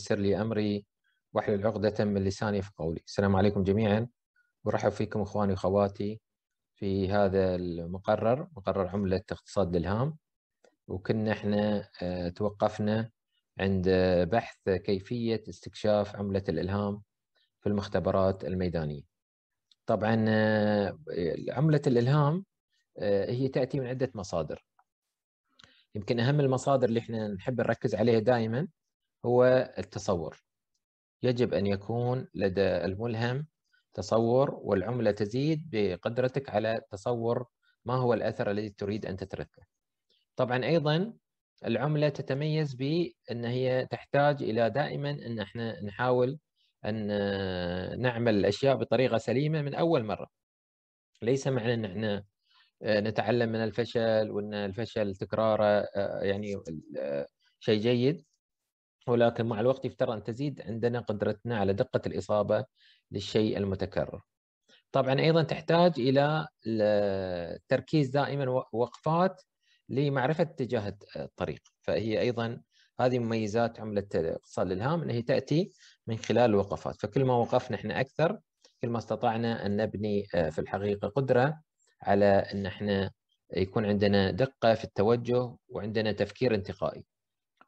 يسر لي أمري واحلل عقدة من لساني في قولي السلام عليكم جميعا ورحب فيكم إخواني وأخواتي في هذا المقرر مقرر عملة اقتصاد الإلهام وكنا احنا آه، توقفنا عند بحث كيفية استكشاف عملة الإلهام في المختبرات الميدانية طبعا آه، عملة الإلهام آه، هي تأتي من عدة مصادر يمكن أهم المصادر اللي احنا نحب نركز عليها دائما هو التصور يجب أن يكون لدى الملهم تصور والعملة تزيد بقدرتك على تصور ما هو الأثر الذي تريد أن تتركه طبعا أيضا العملة تتميز بأن هي تحتاج إلى دائما أن احنا نحاول أن آه، نعمل الأشياء بطريقة سليمة من أول مرة ليس معنى أن احنا آه، نتعلم من الفشل وأن الفشل تكراره آه، يعني شيء جيد ولكن مع الوقت يفترض ان تزيد عندنا قدرتنا على دقه الاصابه للشيء المتكرر. طبعا ايضا تحتاج الى التركيز دائما وقفات لمعرفه اتجاه الطريق، فهي ايضا هذه مميزات عمله اقتصاد الالهام ان هي تاتي من خلال الوقفات، فكل ما وقفنا احنا اكثر كل ما استطعنا ان نبني آه، في الحقيقه قدره على ان احنا يكون عندنا دقه في التوجه وعندنا تفكير انتقائي.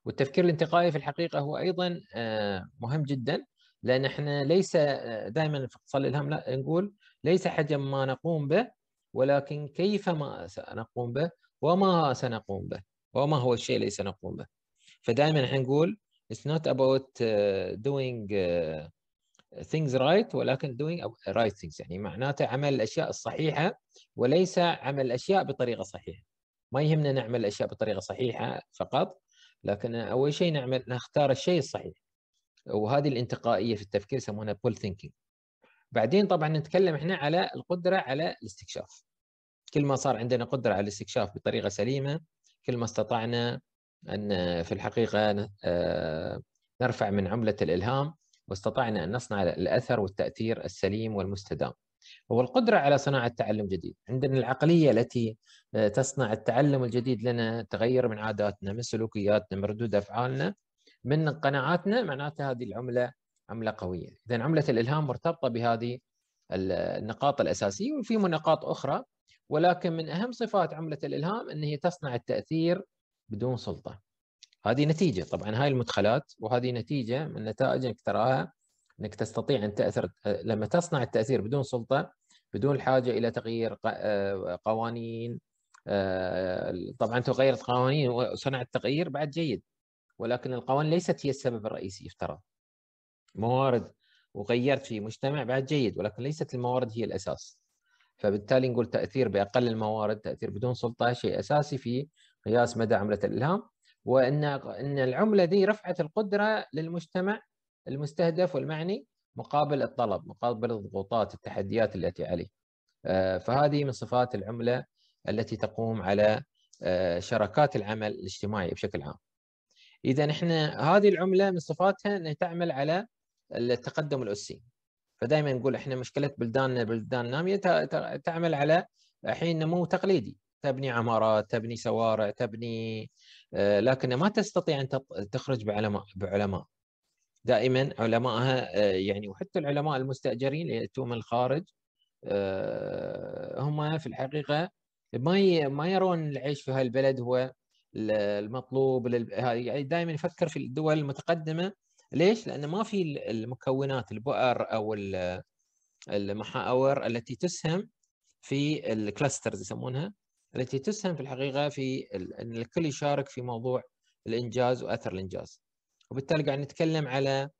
والتفكير الانتقائي في الحقيقه هو ايضا آه، مهم جدا لان احنا ليس آه، دائما في اقتصاد الالهام لا نقول ليس حجم ما نقوم به ولكن كيف ما سنقوم به وما سنقوم به وما هو الشيء الذي سنقوم به فدائما احنا نقول it's not about آه، doing things right ولكن doing right things يعني معناته عمل الاشياء الصحيحه وليس عمل الاشياء بطريقه صحيحه ما يهمنا نعمل الاشياء بطريقه صحيحه فقط لكن اول شيء نعمل نختار الشيء الصحيح وهذه الانتقائيه في التفكير يسمونها بول ثينكينج بعدين طبعا نتكلم احنا على القدره على الاستكشاف كل ما صار عندنا قدره على الاستكشاف بطريقه سليمه كل ما استطعنا ان في الحقيقه آه، نرفع من عمله الالهام واستطعنا ان نصنع الاثر والتاثير السليم والمستدام هو القدرة على صناعة تعلم جديد عندنا العقلية التي آه، تصنع التعلم الجديد لنا تغير من عاداتنا من سلوكياتنا من ردود أفعالنا من قناعاتنا معناتها هذه العملة عملة قوية إذا عملة الإلهام مرتبطة بهذه النقاط الأساسية وفي نقاط أخرى ولكن من أهم صفات عملة الإلهام أن هي تصنع التأثير بدون سلطة هذه نتيجة طبعا هاي المدخلات وهذه نتيجة من نتائج انك تراها انك تستطيع ان تاثر لما تصنع التاثير بدون سلطه بدون الحاجه الى تغيير آه، قوانين آه، طبعا تغيرت غيرت قوانين وصنعت تغيير بعد جيد ولكن القوانين ليست هي السبب الرئيسي يفترض موارد وغيرت في مجتمع بعد جيد ولكن ليست الموارد هي الاساس فبالتالي نقول تاثير باقل الموارد تاثير بدون سلطه شيء اساسي في قياس مدى عمله الالهام وان ان العمله دي رفعت القدره للمجتمع المستهدف والمعني مقابل الطلب مقابل الضغوطات التحديات التي عليه آه، فهذه من صفات العملة التي تقوم على آه، شراكات العمل الاجتماعي بشكل عام إذا احنا هذه العملة من صفاتها أنها تعمل على التقدم الأسي فدائما نقول احنا مشكلة بلداننا بلدان نامية تعمل على الحين نمو تقليدي تبني عمارات تبني شوارع تبني آه، لكن ما تستطيع أن تخرج بعلماء دائما علمائها آه، يعني وحتى العلماء المستاجرين اللي ياتون من الخارج آه، هم في الحقيقه ما ما يرون العيش في هالبلد هو المطلوب يعني دائما يفكر في الدول المتقدمه ليش؟ لان ما في المكونات البؤر او المحاور التي تسهم في الكلاسترز يسمونها التي تسهم في الحقيقه في ان الكل يشارك في موضوع الانجاز واثر الانجاز. وبالتالي قاعد نتكلم على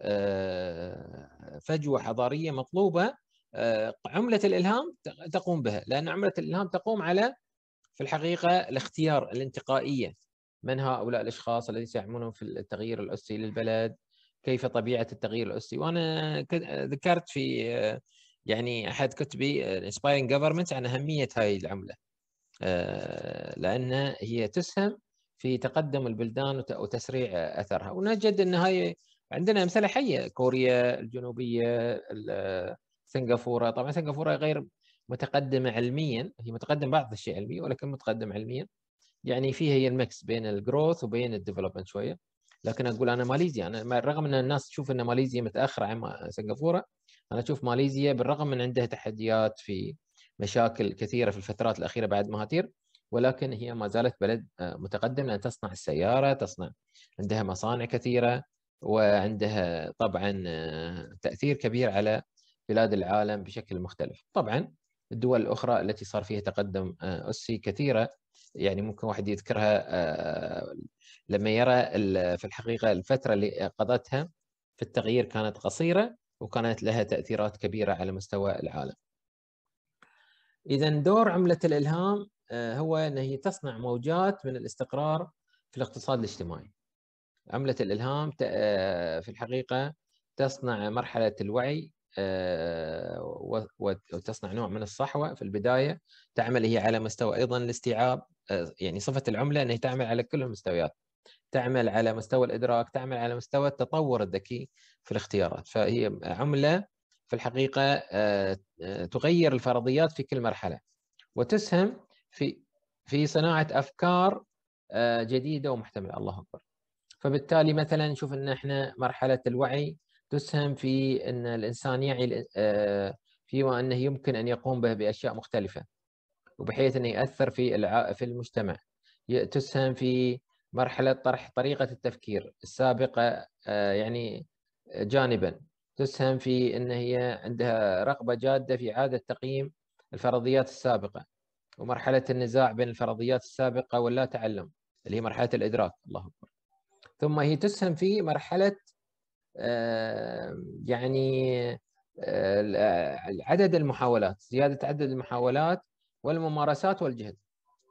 آه، فجوه حضاريه مطلوبه آه، عمله الالهام تقوم بها لان عمله الالهام تقوم على في الحقيقه الاختيار الانتقائيه من هؤلاء الاشخاص الذين سيعملون في التغيير الاسي للبلد كيف طبيعه التغيير الاسي وانا ذكرت في آه، يعني احد كتبي انسبايرنج جفرمنت عن اهميه هاي العمله لان هي تسهم في تقدم البلدان وتسريع اثرها ونجد ان هاي عندنا امثله حيه كوريا الجنوبيه سنغافوره طبعا سنغافوره غير متقدمه علميا هي متقدمه بعض الشيء علمي ولكن متقدم علميا يعني فيها هي المكس بين الجروث وبين الديفلوبمنت شويه لكن اقول انا ماليزيا انا رغم ان الناس تشوف ان ماليزيا متاخره عن سنغافوره انا اشوف ماليزيا بالرغم من عندها تحديات في مشاكل كثيره في الفترات الاخيره بعد مهاتير ولكن هي ما زالت بلد آه، متقدم لأن تصنع السيارة تصنع عندها مصانع كثيرة وعندها طبعا آه، تأثير كبير على بلاد العالم بشكل مختلف طبعا الدول الأخرى التي صار فيها تقدم أسي آه، كثيرة يعني ممكن واحد يذكرها لما يرى في الحقيقة الفترة اللي قضتها في التغيير كانت قصيرة وكانت لها تأثيرات كبيرة على مستوى العالم إذا دور عملة الإلهام آه، هو ان هي تصنع موجات من الاستقرار في الاقتصاد الاجتماعي. عمله الالهام آه، في الحقيقه تصنع مرحله الوعي آه، وتصنع نوع من الصحوه في البدايه تعمل هي على مستوى ايضا الاستيعاب يعني صفه العمله انها تعمل على كل المستويات تعمل على مستوى الادراك تعمل على مستوى التطور الذكي في الاختيارات فهي عمله في الحقيقه تغير الفرضيات في كل مرحله وتسهم في في صناعه افكار آه، جديده ومحتمله الله اكبر فبالتالي مثلا نشوف ان احنا مرحله الوعي تسهم في ان الانسان يعي آه، فيما انه يمكن ان يقوم به باشياء مختلفه وبحيث انه ياثر في في المجتمع تسهم في مرحله طرح طريقه التفكير السابقه آه، يعني جانبا تسهم في ان هي عندها رغبه جاده في اعاده تقييم الفرضيات السابقه ومرحلة النزاع بين الفرضيات السابقة واللا تعلم اللي هي مرحلة الإدراك الله أكبر ثم هي تسهم في مرحلة آه، يعني آه، عدد المحاولات زيادة عدد المحاولات والممارسات والجهد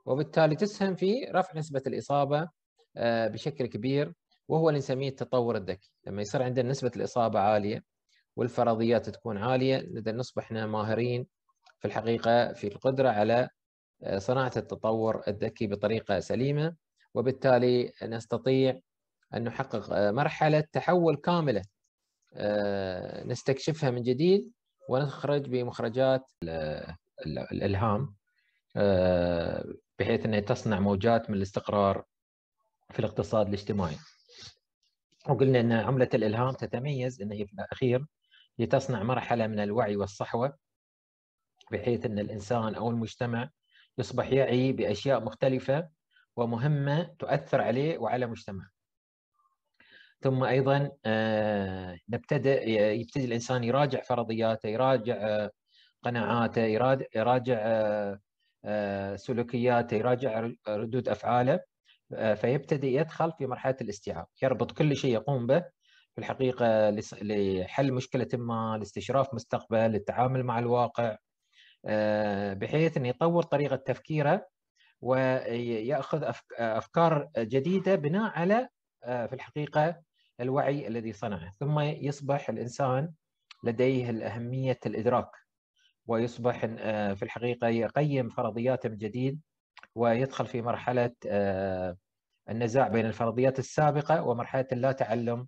وبالتالي تسهم في رفع نسبة الإصابة آه، بشكل كبير وهو اللي نسميه التطور الذكي لما يصير عندنا نسبة الإصابة عالية والفرضيات تكون عالية نقدر نصبح احنا ماهرين في الحقيقة في القدرة على صناعه التطور الذكي بطريقه سليمه وبالتالي نستطيع ان نحقق آه، مرحله تحول كامله آه، نستكشفها من جديد ونخرج بمخرجات الالهام آه، بحيث انها تصنع موجات من الاستقرار في الاقتصاد الاجتماعي. وقلنا ان عمله الالهام تتميز ان هي في الاخير لتصنع مرحله من الوعي والصحوه بحيث ان الانسان او المجتمع يصبح يعي بأشياء مختلفة ومهمة تؤثر عليه وعلى مجتمعه ثم أيضا آه، نبتدئ يبتدي الإنسان يراجع فرضياته يراجع آه، قناعاته يراجع آه، سلوكياته يراجع ردود أفعاله فيبتدي يدخل في مرحلة الاستيعاب يربط كل شيء يقوم به في الحقيقه لحل مشكله ما، لاستشراف مستقبل، للتعامل مع الواقع، آه، بحيث انه يطور طريقه تفكيره وياخذ افكار جديده بناء على آه، في الحقيقه الوعي الذي صنعه ثم يصبح الانسان لديه الاهميه الادراك ويصبح آه، في الحقيقه يقيم فرضياته من جديد ويدخل في مرحله النزاع بين الفرضيات السابقه ومرحله اللا تعلم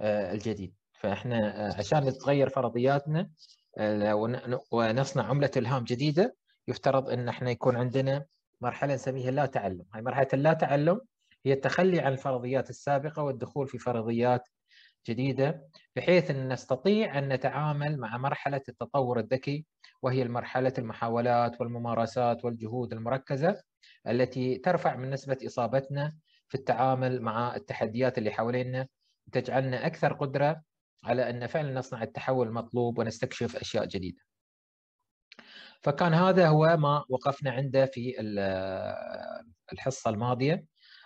الجديد فاحنا عشان نتغير فرضياتنا آه، ونصنع عمله الهام جديده يفترض ان احنا يكون عندنا مرحله نسميها لا تعلم، هاي مرحله اللا تعلم هي التخلي عن الفرضيات السابقه والدخول في فرضيات جديده بحيث ان نستطيع ان نتعامل مع مرحله التطور الذكي وهي مرحله المحاولات والممارسات والجهود المركزه التي ترفع من نسبه اصابتنا في التعامل مع التحديات اللي حوالينا تجعلنا اكثر قدره على أن فعلا نصنع التحول المطلوب ونستكشف أشياء جديدة فكان هذا هو ما وقفنا عنده في الحصة الماضية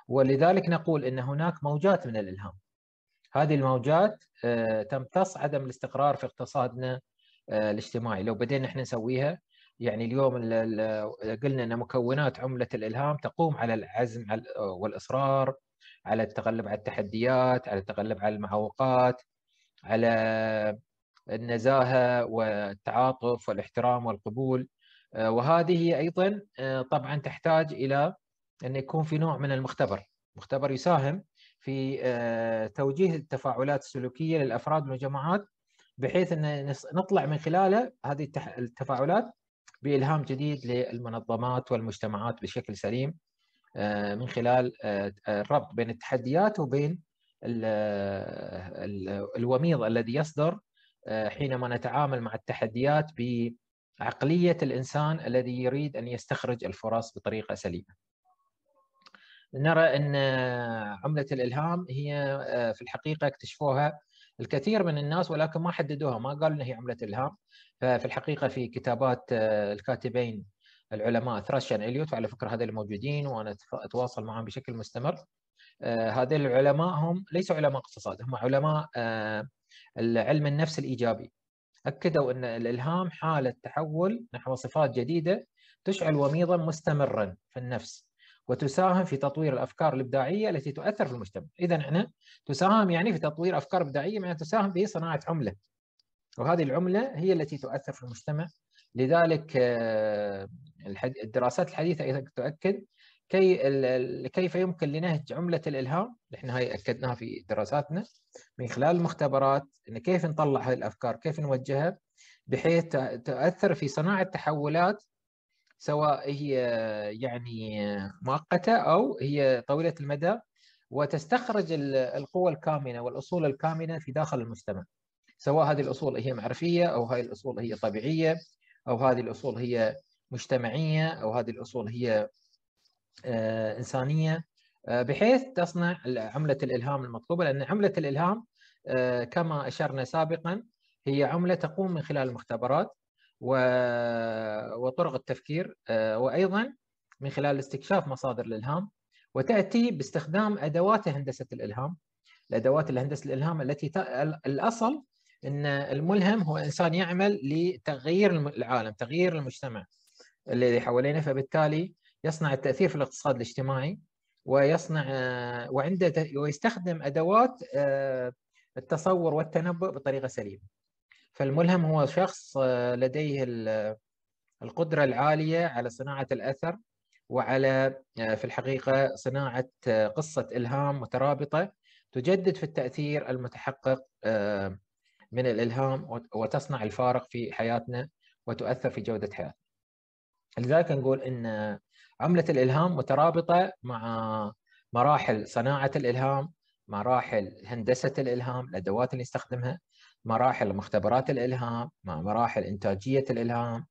ولذلك نقول أن هناك موجات من الإلهام هذه الموجات آه، تمتص عدم الاستقرار في اقتصادنا آه، الاجتماعي لو بدينا احنا نسويها يعني اليوم قلنا ان مكونات عمله الالهام تقوم على العزم والاصرار على التغلب على التحديات على التغلب على المعوقات على النزاهه والتعاطف والاحترام والقبول آه، وهذه ايضا آه، طبعا تحتاج الى ان يكون في نوع من المختبر، مختبر يساهم في آه، توجيه التفاعلات السلوكيه للافراد والجماعات بحيث ان نطلع من خلاله هذه التفاعلات بالهام جديد للمنظمات والمجتمعات بشكل سليم من خلال الربط بين التحديات وبين الوميض الذي يصدر آه، حينما نتعامل مع التحديات بعقلية الإنسان الذي يريد أن يستخرج الفرص بطريقة سليمة نرى أن عملة الإلهام هي آه، في الحقيقة اكتشفوها الكثير من الناس ولكن ما حددوها ما قالوا أنها هي عملة إلهام ففي الحقيقة في كتابات آه، الكاتبين العلماء ثراشن إليوت وعلى فكرة هذول موجودين وأنا أتواصل معهم بشكل مستمر آه، هذول العلماء هم ليسوا علماء اقتصاد هم علماء آه، علم النفس الايجابي اكدوا ان الالهام حاله تحول نحو صفات جديده تشعل وميضا مستمرا في النفس وتساهم في تطوير الافكار الابداعيه التي تؤثر في المجتمع، اذا احنا تساهم يعني في تطوير افكار ابداعيه معناها تساهم في صناعه عمله. وهذه العمله هي التي تؤثر في المجتمع، لذلك آه، الدراسات الحديثه ايضا تؤكد كي كيف يمكن لنهج عمله الالهام احنا هاي اكدناها في دراساتنا من خلال المختبرات ان كيف نطلع هذه الافكار كيف نوجهها بحيث تؤثر في صناعه تحولات سواء هي يعني مؤقته او هي طويله المدى وتستخرج القوى الكامنه والاصول الكامنه في داخل المجتمع سواء هذه الاصول هي معرفيه او هذه الاصول هي طبيعيه او هذه الاصول هي مجتمعيه او هذه الاصول هي آه، انسانيه آه، بحيث تصنع عمله الالهام المطلوبه لان عمله الالهام آه، كما اشرنا سابقا هي عمله تقوم من خلال المختبرات وطرق التفكير وايضا من خلال استكشاف مصادر الالهام وتاتي باستخدام ادوات هندسه الالهام الادوات الهندسه الالهام التي الاصل ان الملهم هو انسان يعمل لتغيير العالم تغيير المجتمع الذي حوالينا فبالتالي يصنع التاثير في الاقتصاد الاجتماعي ويصنع آه، وعنده ويستخدم ادوات آه، التصور والتنبؤ بطريقه سليمه. فالملهم هو شخص آه، لديه القدره العاليه على صناعه الاثر وعلى في الحقيقه صناعه قصه الهام مترابطه تجدد في التاثير المتحقق من الالهام وتصنع الفارق في حياتنا وتؤثر في جوده حياتنا. لذلك نقول ان عملة الإلهام مترابطة مع مراحل صناعة الإلهام مراحل هندسة الإلهام الأدوات اللي نستخدمها مراحل مختبرات الإلهام مع مراحل إنتاجية الإلهام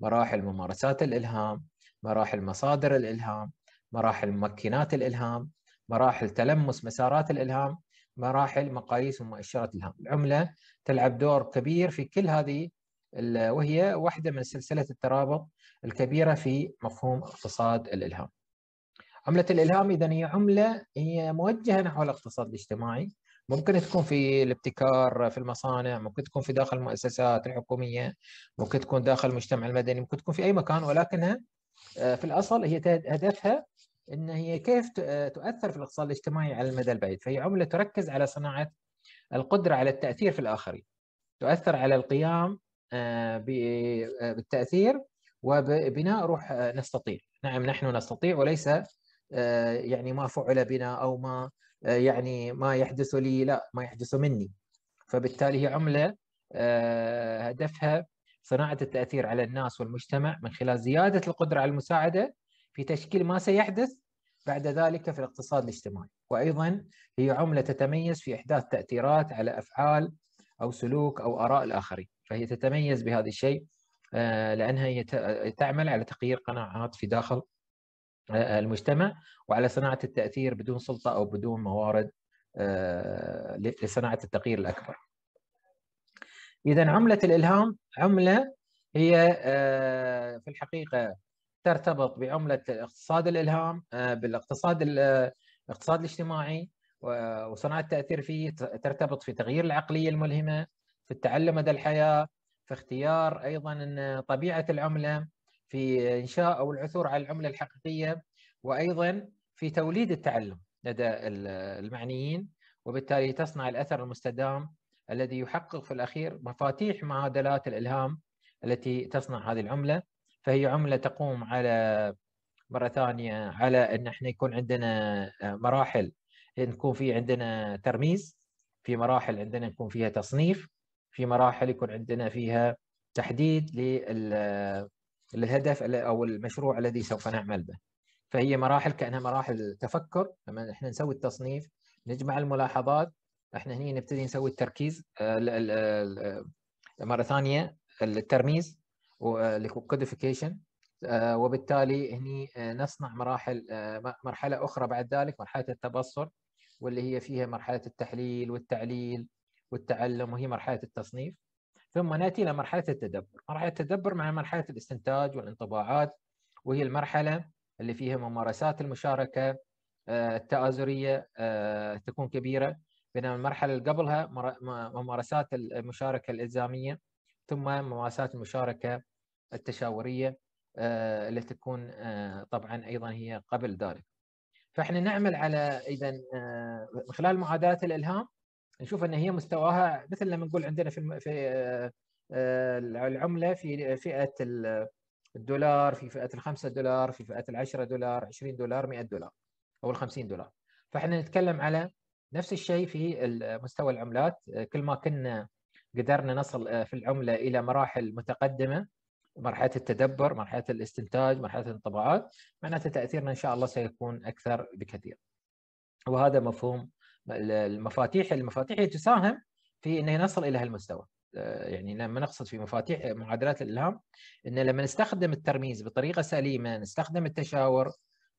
مراحل ممارسات الإلهام مراحل مصادر الإلهام مراحل ممكنات الإلهام مراحل تلمس مسارات الإلهام مراحل مقاييس ومؤشرات الإلهام العملة تلعب دور كبير في كل هذه وهي واحدة من سلسلة الترابط الكبيرة في مفهوم اقتصاد الإلهام عملة الإلهام إذا هي عملة هي موجهة نحو الاقتصاد الاجتماعي ممكن تكون في الابتكار في المصانع ممكن تكون في داخل المؤسسات الحكومية ممكن تكون داخل المجتمع المدني ممكن تكون في أي مكان ولكنها آه، في الأصل هي هدفها أن هي كيف آه، تؤثر في الاقتصاد الاجتماعي على المدى البعيد فهي عملة تركز على صناعة القدرة على التأثير في الآخرين تؤثر على القيام آه، آه، بالتاثير وبناء روح آه، نستطيع نعم نحن نستطيع وليس يعني ما فعل بنا او ما يعني ما يحدث لي لا ما يحدث مني فبالتالي هي عمله هدفها صناعه التاثير على الناس والمجتمع من خلال زياده القدره على المساعده في تشكيل ما سيحدث بعد ذلك في الاقتصاد الاجتماعي وايضا هي عمله تتميز في احداث تاثيرات على افعال او سلوك او اراء الاخرين فهي تتميز بهذا الشيء آه، لأنها تعمل على تغيير قناعات في داخل آه، المجتمع وعلى صناعة التأثير بدون سلطة أو بدون موارد آه، لصناعة التغيير الأكبر إذا عملة الإلهام عملة هي في الحقيقة ترتبط بعملة اقتصاد الإلهام بالاقتصاد الاقتصاد الاجتماعي وصناعة التأثير فيه ترتبط في تغيير العقلية الملهمة في التعلم مدى الحياه في اختيار ايضا ان طبيعه العمله في انشاء او العثور على العمله الحقيقيه وايضا في توليد التعلم لدى المعنيين وبالتالي تصنع الاثر المستدام الذي يحقق في الاخير مفاتيح معادلات الالهام التي تصنع هذه العمله فهي عمله تقوم على مره ثانيه على ان احنا يكون عندنا مراحل نكون في عندنا ترميز في مراحل عندنا يكون فيها تصنيف في مراحل يكون عندنا فيها تحديد للهدف او المشروع الذي سوف نعمل به فهي مراحل كانها مراحل تفكر لما احنا نسوي التصنيف نجمع الملاحظات احنا هنا نبتدي نسوي التركيز آه، مره ثانيه الترميز والكودفيكيشن آه، آه، وبالتالي هنا نصنع مراحل مرحله اخرى بعد ذلك مرحله التبصر واللي هي فيها مرحله التحليل والتعليل والتعلم وهي مرحله التصنيف ثم ناتي الى مرحله التدبر، مرحله التدبر مع مرحله الاستنتاج والانطباعات وهي المرحله اللي فيها ممارسات المشاركه آه، التآزريه آه، تكون كبيره بينما المرحله اللي قبلها ممارسات المشاركه الالزاميه ثم ممارسات المشاركه التشاوريه آه، اللي تكون طبعا ايضا هي قبل ذلك. فاحنا نعمل على اذا من خلال معادلات الالهام نشوف ان هي مستواها مثل لما نقول عندنا في في آه، آه، العمله في فئه الدولار في فئه ال5 دولار في فئه ال10 دولار 20 دولار 100 دولار او ال 50 دولار فاحنا نتكلم على نفس الشيء في مستوى العملات كل ما كنا قدرنا نصل آه، في العمله الى مراحل متقدمه مرحله التدبر مرحله الاستنتاج مرحله الانطباعات معناته تاثيرنا ان شاء الله سيكون اكثر بكثير وهذا مفهوم المفاتيح المفاتيح هي تساهم في انه نصل الى هالمستوى آه، يعني لما نقصد في مفاتيح معادلات الالهام ان لما نستخدم الترميز بطريقه سليمه نستخدم التشاور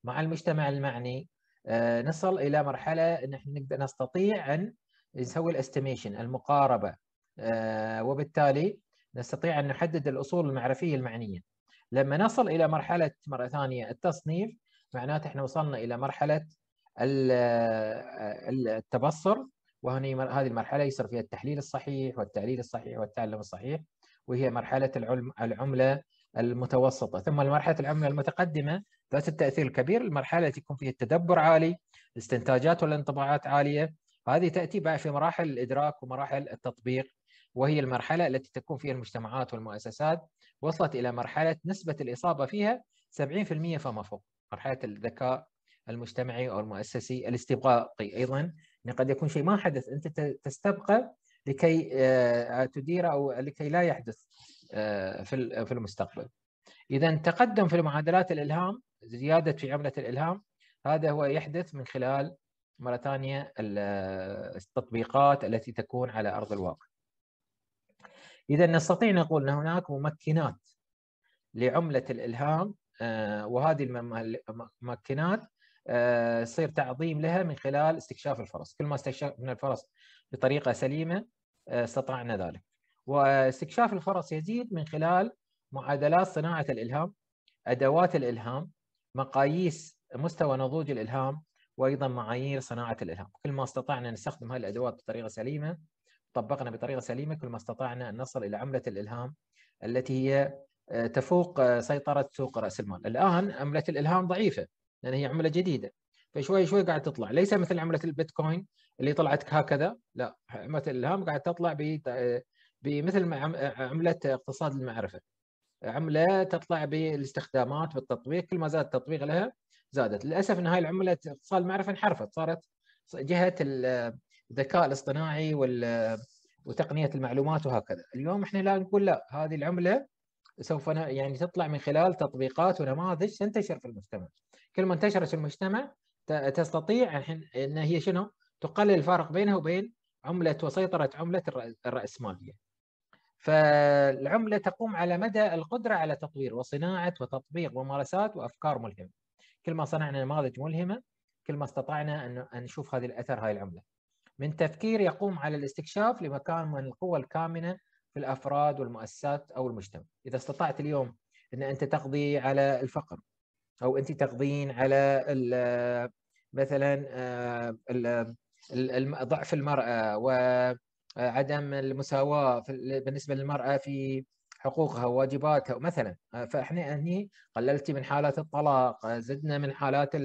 مع المجتمع المعني آه، نصل الى مرحله ان احنا نقدر نستطيع ان نسوي الاستيميشن المقاربه آه، وبالتالي نستطيع ان نحدد الاصول المعرفيه المعنيه لما نصل الى مرحله مره ثانيه التصنيف معناته احنا وصلنا الى مرحله آه، التبصر وهنا هذه المرحله يصير فيها التحليل الصحيح والتعليل الصحيح والتعلم الصحيح وهي مرحله العلم العمله المتوسطه ثم مرحله العمله المتقدمه ذات التاثير الكبير المرحله التي يكون فيها التدبر عالي الاستنتاجات والانطباعات عاليه هذه تاتي بقى في مراحل الادراك ومراحل التطبيق وهي المرحله التي تكون فيها المجتمعات والمؤسسات وصلت الى مرحله نسبه الاصابه فيها 70% فما فوق مرحله الذكاء المجتمعي او المؤسسي الاستبقائي ايضا يعني قد يكون شيء ما حدث انت تستبقى لكي آه، تدير او لكي لا يحدث آه، في في المستقبل. اذا تقدم في معادلات الالهام زياده في عمله الالهام هذا هو يحدث من خلال مره ثانيه التطبيقات التي تكون على ارض الواقع. اذا نستطيع نقول ان هناك ممكنات لعمله الالهام آه، وهذه الممكنات يصير آه، تعظيم لها من خلال استكشاف الفرص كل ما استكشفنا الفرص بطريقة سليمة آه، استطعنا ذلك واستكشاف الفرص يزيد من خلال معادلات صناعة الإلهام أدوات الإلهام مقاييس مستوى نضوج الإلهام وأيضا معايير صناعة الإلهام كل ما استطعنا نستخدم هذه الأدوات بطريقة سليمة طبقنا بطريقة سليمة كل ما استطعنا أن نصل إلى عملة الإلهام التي هي آه، تفوق سيطرة سوق رأس المال الآن عملة الإلهام ضعيفة لان هي عمله جديده فشوي شوي قاعد تطلع ليس مثل عمله البيتكوين اللي طلعت هكذا لا عمله الهام قاعد تطلع بمثل عمله اقتصاد المعرفه عمله تطلع بالاستخدامات بالتطبيق كل ما زاد التطبيق لها زادت للاسف ان هاي العمله اقتصاد المعرفه انحرفت صارت جهه الذكاء الاصطناعي وال وتقنيه المعلومات وهكذا اليوم احنا لا نقول لا هذه العمله سوف يعني تطلع من خلال تطبيقات ونماذج تنتشر في المجتمع كل ما انتشرت في المجتمع تستطيع الحين ان هي شنو؟ تقلل الفارق بينها وبين عمله وسيطره عمله الراسماليه. فالعمله تقوم على مدى القدره على تطوير وصناعه وتطبيق ممارسات وافكار ملهمه. كل ما صنعنا نماذج ملهمه كل ما استطعنا ان نشوف هذه الاثر هاي العمله. من تفكير يقوم على الاستكشاف لمكان من القوى الكامنه في الافراد والمؤسسات او المجتمع. اذا استطعت اليوم ان انت تقضي على الفقر او انت تقضين على مثلا آه، ضعف المراه وعدم آه، المساواه بالنسبه للمراه في حقوقها وواجباتها مثلا آه، فاحنا هني قللت من حالات الطلاق زدنا من حالات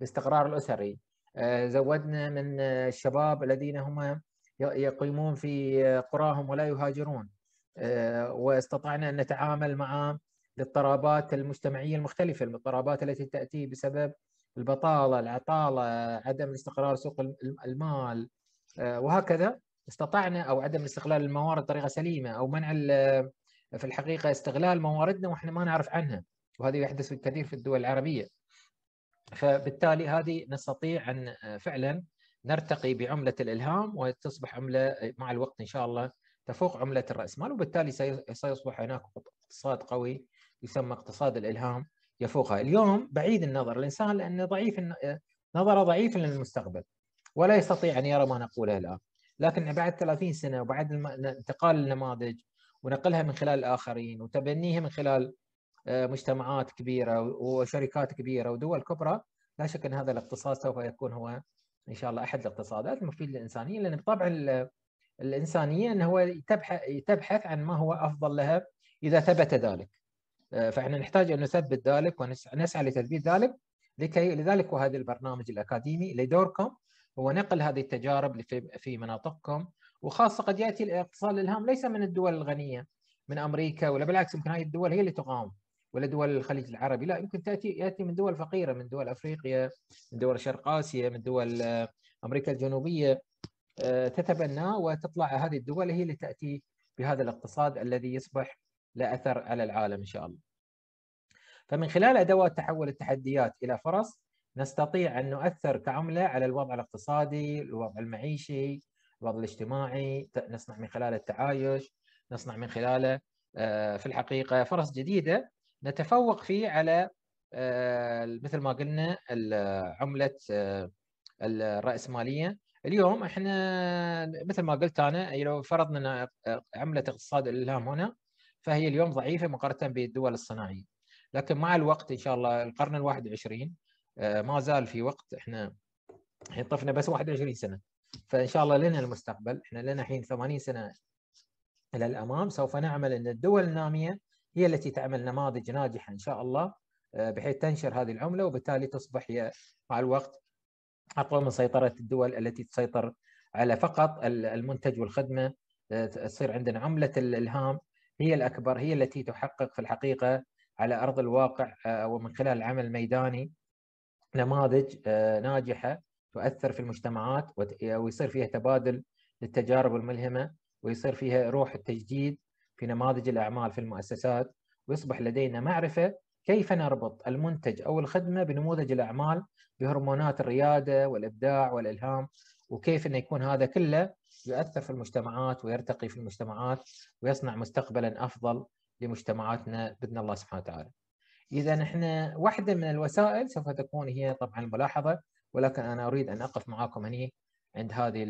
الاستقرار الاسري زودنا من الشباب الذين هم يقيمون في قراهم ولا يهاجرون واستطعنا ان نتعامل مع الاضطرابات المجتمعيه المختلفه، الاضطرابات التي تاتي بسبب البطاله، العطاله، عدم استقرار سوق المال آه، وهكذا استطعنا او عدم استغلال الموارد بطريقه سليمه او منع في الحقيقه استغلال مواردنا واحنا ما نعرف عنها وهذا يحدث كثير في الدول العربيه. فبالتالي هذه نستطيع ان آه، فعلا نرتقي بعمله الالهام وتصبح عمله مع الوقت ان شاء الله تفوق عمله الراسمال مال وبالتالي سيصبح هناك اقتصاد قوي يسمى اقتصاد الالهام يفوقها اليوم بعيد النظر الانسان لانه ضعيف نظره ضعيف للمستقبل ولا يستطيع ان يرى ما نقوله الان لكن بعد 30 سنه وبعد انتقال النماذج ونقلها من خلال الاخرين وتبنيها من خلال آه، مجتمعات كبيره وشركات كبيره ودول كبرى لا شك ان هذا الاقتصاد سوف يكون هو ان شاء الله احد الاقتصادات المفيده للانسانيه لان بطبع الانسانيه انه هو تبحث عن ما هو افضل لها اذا ثبت ذلك آه، فاحنا نحتاج ان نثبت ذلك ونسعى لتثبيت ذلك لكي لذلك وهذا البرنامج الاكاديمي لدوركم هو نقل هذه التجارب في مناطقكم وخاصه قد ياتي الاتصال الالهام ليس من الدول الغنيه من امريكا ولا بالعكس يمكن هذه الدول هي اللي تقاوم ولا دول الخليج العربي لا يمكن تاتي ياتي من دول فقيره من دول افريقيا من دول شرق اسيا من دول آه، امريكا الجنوبيه آه، تتبناه وتطلع هذه الدول هي اللي تاتي بهذا الاقتصاد الذي يصبح له اثر على العالم ان شاء الله. فمن خلال ادوات تحول التحديات الى فرص نستطيع ان نؤثر كعمله على الوضع الاقتصادي، الوضع المعيشي، الوضع الاجتماعي، نصنع من خلاله التعايش، نصنع من خلاله آه، في الحقيقه فرص جديده نتفوق فيه على آه، مثل ما قلنا عمله آه، الراسماليه اليوم احنا مثل ما قلت انا لو فرضنا ان عمله اقتصاد الالهام هنا فهي اليوم ضعيفه مقارنه بالدول الصناعيه لكن مع الوقت ان شاء الله القرن ال21 آه، ما زال في وقت احنا الحين طفنا بس 21 سنه فان شاء الله لنا المستقبل احنا لنا الحين 80 سنه الى الامام سوف نعمل ان الدول الناميه هي التي تعمل نماذج ناجحه ان شاء الله آه، بحيث تنشر هذه العمله وبالتالي تصبح هي مع الوقت اقوى من سيطره الدول التي تسيطر على فقط المنتج والخدمه آه، تصير عندنا عمله الالهام هي الأكبر هي التي تحقق في الحقيقة على أرض الواقع آه، ومن خلال العمل الميداني نماذج آه، ناجحة تؤثر في المجتمعات ويصير فيها تبادل للتجارب الملهمة ويصير فيها روح التجديد في نماذج الأعمال في المؤسسات ويصبح لدينا معرفة كيف نربط المنتج أو الخدمة بنموذج الأعمال بهرمونات الريادة والإبداع والإلهام وكيف انه يكون هذا كله يؤثر في المجتمعات ويرتقي في المجتمعات ويصنع مستقبلا أفضل لمجتمعاتنا بإذن الله سبحانه وتعالى إذا احنا واحدة من الوسائل سوف تكون هي طبعا الملاحظة ولكن أنا أريد أن أقف معاكم هني عند هذه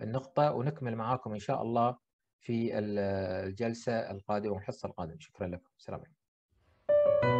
النقطة ونكمل معاكم إن شاء الله في الجلسة القادمة والحصة القادمة شكرا لكم السلام عليكم